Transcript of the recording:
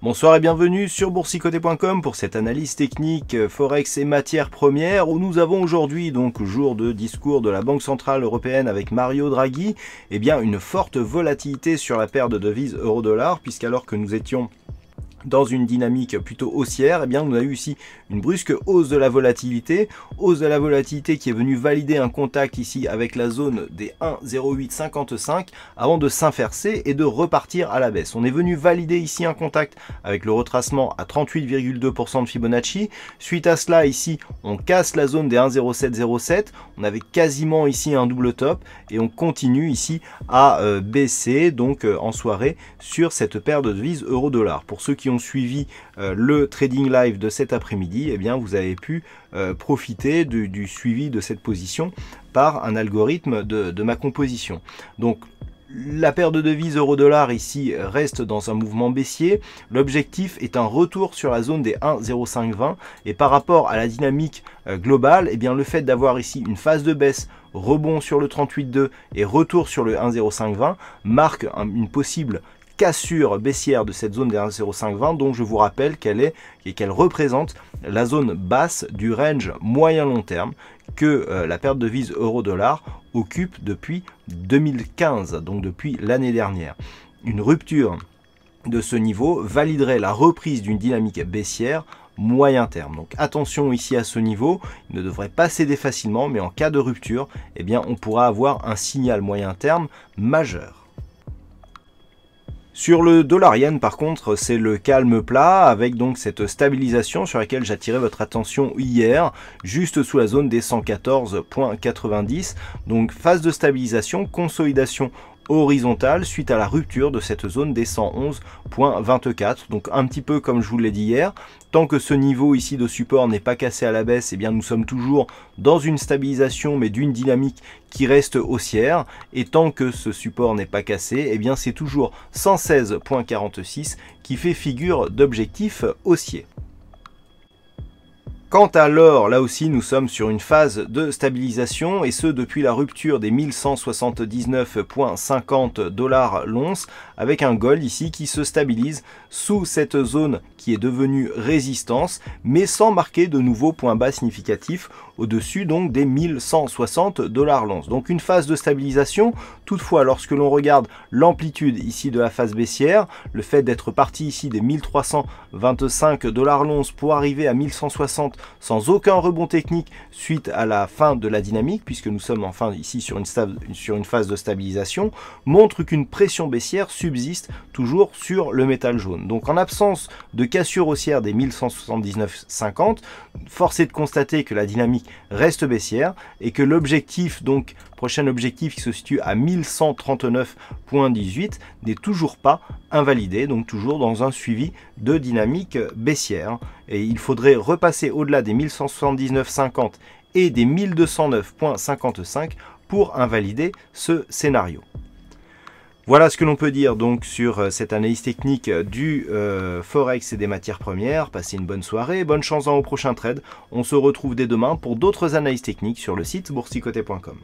Bonsoir et bienvenue sur boursicoté.com pour cette analyse technique euh, forex et matières premières où nous avons aujourd'hui donc jour de discours de la Banque centrale européenne avec Mario Draghi, et eh bien une forte volatilité sur la paire de devises euro-dollar puisqu'alors que nous étions dans une dynamique plutôt haussière, et eh bien on a eu ici une brusque hausse de la volatilité, hausse de la volatilité qui est venue valider un contact ici avec la zone des 1,0855 avant de s'infercer et de repartir à la baisse. On est venu valider ici un contact avec le retracement à 38,2% de Fibonacci. Suite à cela ici, on casse la zone des 1,0707, on avait quasiment ici un double top et on continue ici à euh, baisser donc euh, en soirée sur cette paire de devises euro-dollar. Pour ceux qui suivi euh, le trading live de cet après-midi, et eh bien vous avez pu euh, profiter du, suivi de cette position par un algorithme de, ma composition. Donc la paire de devises euro-dollar ici reste dans un mouvement baissier. L'objectif est un retour sur la zone des 1,0520 et par rapport à la dynamique euh, globale, et eh bien le fait d'avoir ici une phase de baisse rebond sur le 38.2 et retour sur le 1.0520 marque une possible cassure baissière de cette zone des 0,520 dont je vous rappelle qu'elle est et qu'elle représente la zone basse du range moyen-long terme que euh, la perte de vise euro-dollar occupe depuis 2015, donc depuis l'année dernière. Une rupture de ce niveau validerait la reprise d'une dynamique baissière moyen terme. Donc attention ici à ce niveau, il ne devrait pas céder facilement, mais en cas de rupture, eh bien on pourra avoir un signal moyen terme majeur. Sur le dollarian par contre, c'est le calme plat avec donc cette stabilisation sur laquelle j'attirais votre attention hier, juste sous la zone des 114.90. Donc phase de stabilisation, consolidation horizontale suite à la rupture de cette zone des 111.24. Donc un petit peu comme je vous l'ai dit hier, tant que ce niveau ici de support n'est pas cassé à la baisse, et eh bien nous sommes toujours dans une stabilisation mais d'une dynamique qui reste haussière et tant que ce support n'est pas cassé, et eh bien c'est toujours 116.46 qui fait figure d'objectif haussier. Quant à l'or, là aussi nous sommes sur une phase de stabilisation et ce depuis la rupture des 1179,50 dollars l'once avec un gold ici qui se stabilise sous cette zone qui est devenue résistance mais sans marquer de nouveaux points bas significatifs au-dessus donc des 1160 dollars l'once. Donc une phase de stabilisation, toutefois lorsque l'on regarde l'amplitude ici de la phase baissière, le fait d'être parti ici des 1325 dollars l'once pour arriver à 1160 sans aucun rebond technique suite à la fin de la dynamique, puisque nous sommes enfin ici sur une, sur une phase de stabilisation, montre qu'une pression baissière subsiste toujours sur le métal jaune. Donc en absence de cassure haussière des 1179,50, force est de constater que la dynamique reste baissière et que l'objectif, donc prochain objectif qui se situe à 1139,18, n'est toujours pas invalidé, donc toujours dans un suivi de dynamique baissière. Et il faudrait repasser au des 1179,50 et des 1209,55 pour invalider ce scénario. Voilà ce que l'on peut dire donc sur euh, cette analyse technique euh, du euh, Forex et des matières premières. Passez une bonne soirée, bonne chance dans au prochain trade. On se retrouve dès demain pour d'autres analyses techniques sur le site boursicoté.com.